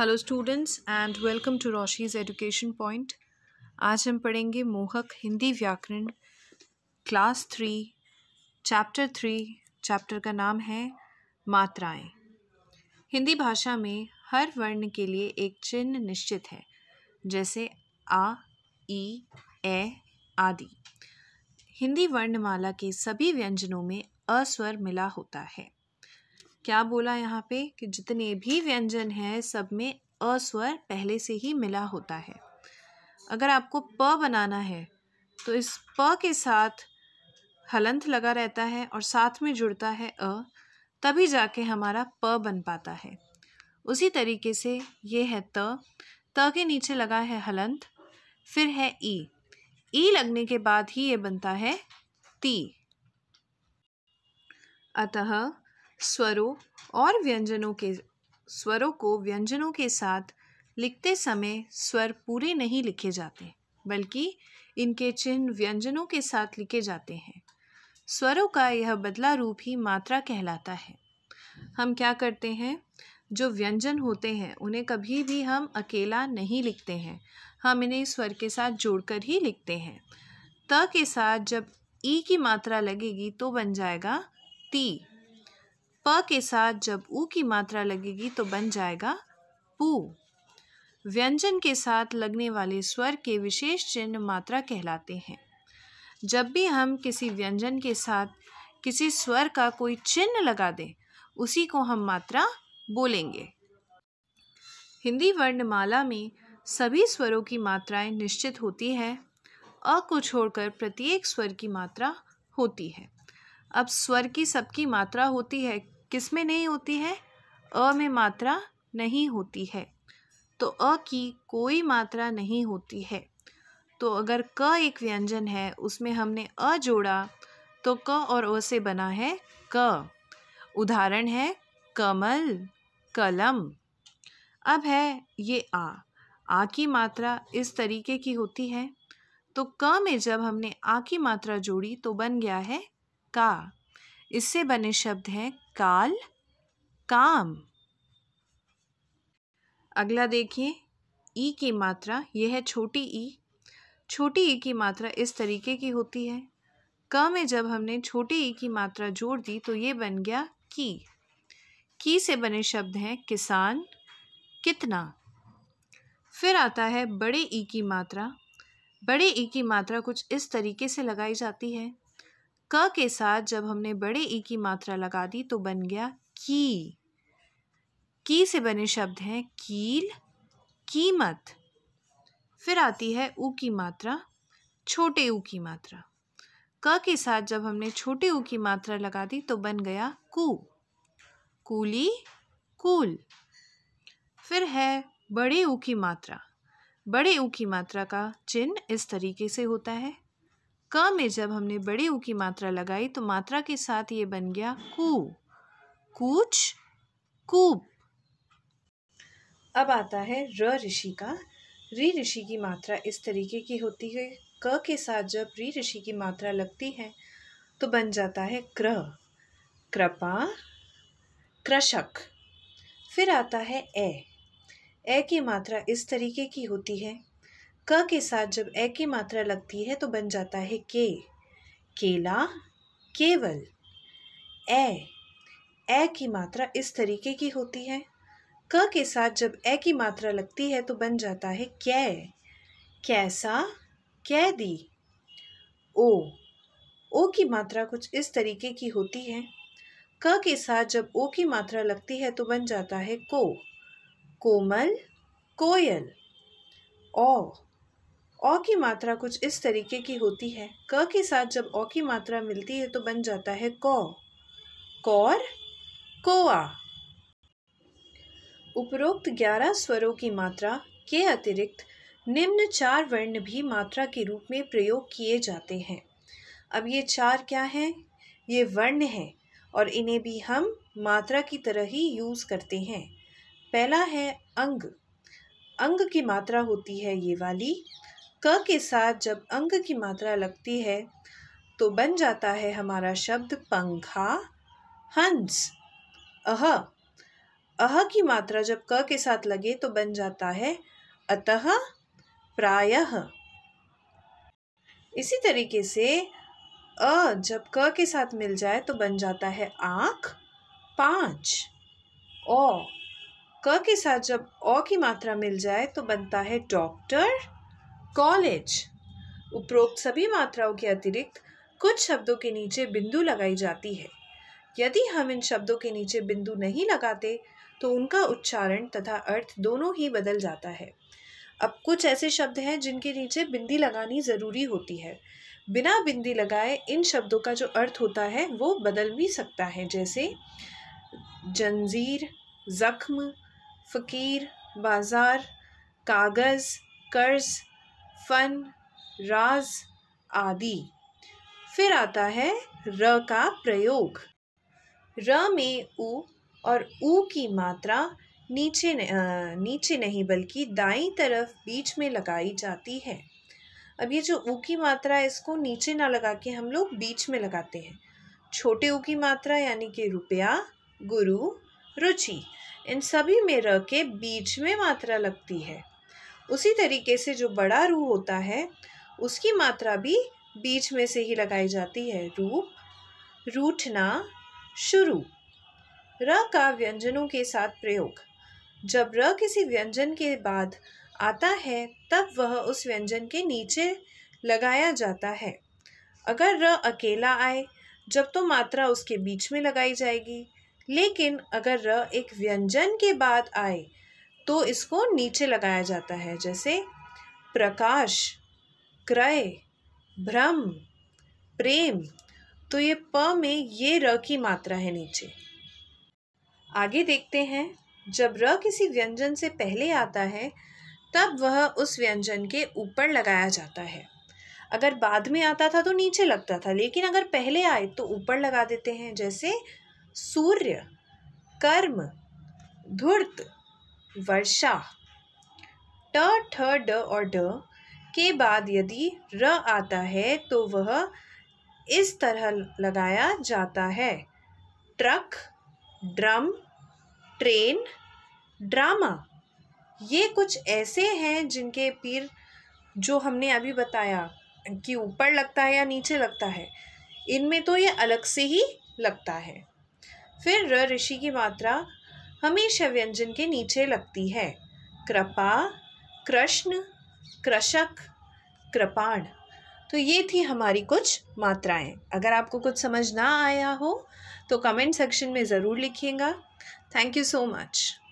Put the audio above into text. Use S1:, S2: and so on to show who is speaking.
S1: hello students and welcome to Roshi's education point आज हम पढ़ेंगे मोहक हिंदी व्याकरण class three chapter three chapter का नाम है मात्राएं हिंदी भाषा में हर वर्ण के लिए एक चिन्ह निश्चित है जैसे आ ई ए आदि हिंदी वर्णमाला के सभी व्यंजनों में अस्वर मिला होता है क्या बोला यहाँ पे कि जितने भी व्यंजन हैं सब में अस्वर पहले से ही मिला होता है अगर आपको प बनाना है तो इस प के साथ हलंत लगा रहता है और साथ में जुड़ता है अ तभी जाके हमारा प बन पाता है उसी तरीके से ये है त त के नीचे लगा है हलंत फिर है ई ई लगने के बाद ही ये बनता है ती अतः स्वरों और व्यंजनों के स्वरों को व्यंजनों के साथ लिखते समय स्वर पूरे नहीं लिखे जाते बल्कि इनके चिन्ह व्यंजनों के साथ लिखे जाते हैं स्वरों का यह बदला रूप ही मात्रा कहलाता है हम क्या करते हैं जो व्यंजन होते हैं उन्हें कभी भी हम अकेला नहीं लिखते हैं हम इन्हें स्वर के साथ जोड़कर ही लिखते हैं त के साथ जब ई की मात्रा लगेगी तो बन जाएगा ती प के साथ जब ऊ की मात्रा लगेगी तो बन जाएगा पू व्यंजन के साथ लगने वाले स्वर के विशेष चिन्ह मात्रा कहलाते हैं जब भी हम किसी व्यंजन के साथ किसी स्वर का कोई चिन्ह लगा दें उसी को हम मात्रा बोलेंगे हिंदी वर्णमाला में सभी स्वरों की मात्राएं निश्चित होती है अ को छोड़कर प्रत्येक स्वर की मात्रा होती है अब स्वर की सबकी मात्रा होती है किस में नहीं होती है अ में मात्रा नहीं होती है तो अ की कोई मात्रा नहीं होती है तो अगर क एक व्यंजन है उसमें हमने अ जोड़ा तो क और अ से बना है क उदाहरण है कमल कलम अब है ये आ आ की मात्रा इस तरीके की होती है तो क में जब हमने आ की मात्रा जोड़ी तो बन गया है का इससे बने शब्द हैं काल काम अगला देखिए ई की मात्रा यह है छोटी ई छोटी ई की मात्रा इस तरीके की होती है क में जब हमने छोटी ई की मात्रा जोड़ दी तो ये बन गया की की से बने शब्द हैं किसान कितना फिर आता है बड़े ई की मात्रा बड़े ई की मात्रा कुछ इस तरीके से लगाई जाती है क के साथ जब हमने बड़े ई की मात्रा लगा दी तो बन गया की की से बने शब्द हैं कील कीमत फिर आती है ऊ की मात्रा छोटे ऊ की मात्रा क के साथ जब हमने छोटे ऊ की मात्रा लगा दी तो बन गया कू कूली कूल फिर है बड़े ऊ की मात्रा बड़े ऊ की मात्रा का चिन्ह इस तरीके से होता है क में जब हमने बड़े ऊ की मात्रा लगाई तो मात्रा के साथ ये बन गया कू कूच कूप अब आता है र ऋषि का री ऋषि की मात्रा इस तरीके की होती है क के साथ जब री ऋषि की मात्रा लगती है तो बन जाता है क्र कृपा कृषक फिर आता है ए ए की मात्रा इस तरीके की होती है क के साथ जब ए की मात्रा लगती है तो बन जाता है के केला केवल ए ए की मात्रा इस तरीके की होती है क के साथ जब ए की मात्रा लगती है तो बन जाता है कै कैसा कै दी ओ ओ की मात्रा कुछ इस तरीके की होती है क के साथ जब ओ की मात्रा लगती है तो बन जाता है को कोमल कोयल ओ औ की मात्रा कुछ इस तरीके की होती है क के साथ जब औ की मात्रा मिलती है तो बन जाता है कौ कौर कोआ उपरोक्त ग्यारह स्वरों की मात्रा के अतिरिक्त निम्न चार वर्ण भी मात्रा के रूप में प्रयोग किए जाते हैं अब ये चार क्या हैं ये वर्ण हैं और इन्हें भी हम मात्रा की तरह ही यूज़ करते हैं पहला है अंग अंग की मात्रा होती है ये वाली क के साथ जब अंग की मात्रा लगती है तो बन जाता है हमारा शब्द पंखा हंस अह अह की मात्रा जब क के साथ लगे तो बन जाता है अतः प्रायः इसी तरीके से अ जब क के साथ मिल जाए तो बन जाता है आँख पाँच ओ क के साथ जब ओ की मात्रा मिल जाए तो बनता है डॉक्टर कॉलेज उपरोक्त सभी मात्राओं के अतिरिक्त कुछ शब्दों के नीचे बिंदु लगाई जाती है यदि हम इन शब्दों के नीचे बिंदु नहीं लगाते तो उनका उच्चारण तथा अर्थ दोनों ही बदल जाता है अब कुछ ऐसे शब्द हैं जिनके नीचे बिंदी लगानी ज़रूरी होती है बिना बिंदी लगाए इन शब्दों का जो अर्थ होता है वो बदल भी सकता है जैसे जंजीर ज़ख्म फ़कीर बाज़ार कागज़ कर्ज़ फन राज आदि फिर आता है र का प्रयोग र में उ और उ की मात्रा नीचे न, नीचे नहीं बल्कि दाई तरफ बीच में लगाई जाती है अब ये जो ऊ की मात्रा है इसको नीचे ना लगा के हम लोग बीच में लगाते हैं छोटे ऊ की मात्रा यानी कि रुपया गुरु रुचि इन सभी में र के बीच में मात्रा लगती है उसी तरीके से जो बड़ा रू होता है उसकी मात्रा भी बीच में से ही लगाई जाती है रूप रूठना शुरू र का व्यंजनों के साथ प्रयोग जब र किसी व्यंजन के बाद आता है तब वह उस व्यंजन के नीचे लगाया जाता है अगर र अकेला आए जब तो मात्रा उसके बीच में लगाई जाएगी लेकिन अगर र एक व्यंजन के बाद आए तो इसको नीचे लगाया जाता है जैसे प्रकाश क्रय भ्रम प्रेम तो ये प में ये र की मात्रा है नीचे आगे देखते हैं जब र किसी व्यंजन से पहले आता है तब वह उस व्यंजन के ऊपर लगाया जाता है अगर बाद में आता था तो नीचे लगता था लेकिन अगर पहले आए तो ऊपर लगा देते हैं जैसे सूर्य कर्म धूर्त वर्षा ट ठ ड और ड के बाद यदि र आता है तो वह इस तरह लगाया जाता है ट्रक ड्रम ट्रेन ड्रामा ये कुछ ऐसे हैं जिनके पीर जो हमने अभी बताया कि ऊपर लगता है या नीचे लगता है इनमें तो ये अलग से ही लगता है फिर र ऋषि की मात्रा हमेशा व्यंजन के नीचे लगती है कृपा कृष्ण कृषक कृपाण तो ये थी हमारी कुछ मात्राएं अगर आपको कुछ समझ ना आया हो तो कमेंट सेक्शन में ज़रूर लिखिएगा थैंक यू सो मच